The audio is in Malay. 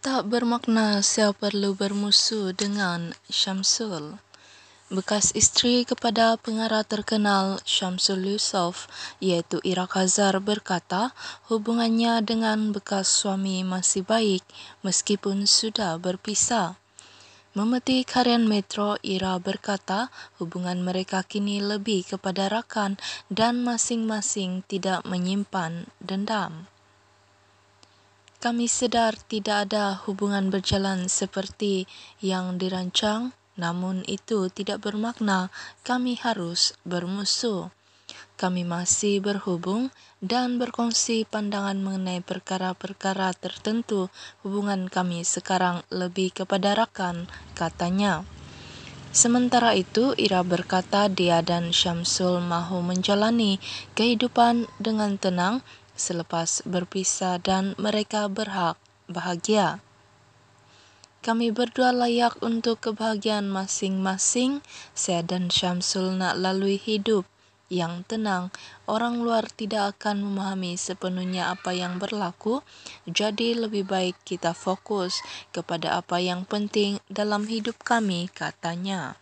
Tak bermakna siapa perlu bermusuh dengan Syamsul. Bekas isteri kepada pengarah terkenal Syamsul Yusof iaitu Ira Khazar berkata hubungannya dengan bekas suami masih baik meskipun sudah berpisah. Memetik harian Metro, Ira berkata hubungan mereka kini lebih kepada rakan dan masing-masing tidak menyimpan dendam. Kami sedar tidak ada hubungan berjalan seperti yang dirancang, namun itu tidak bermakna kami harus bermusuh. Kami masih berhubung dan berkongsi pandangan mengenai perkara-perkara tertentu hubungan kami sekarang lebih kepada rakan, katanya. Sementara itu, Ira berkata dia dan Syamsul mahu menjalani kehidupan dengan tenang selepas berpisah dan mereka berhak bahagia. Kami berdua layak untuk kebahagiaan masing-masing, saya dan Syamsul nak lalui hidup yang tenang. Orang luar tidak akan memahami sepenuhnya apa yang berlaku, jadi lebih baik kita fokus kepada apa yang penting dalam hidup kami, katanya.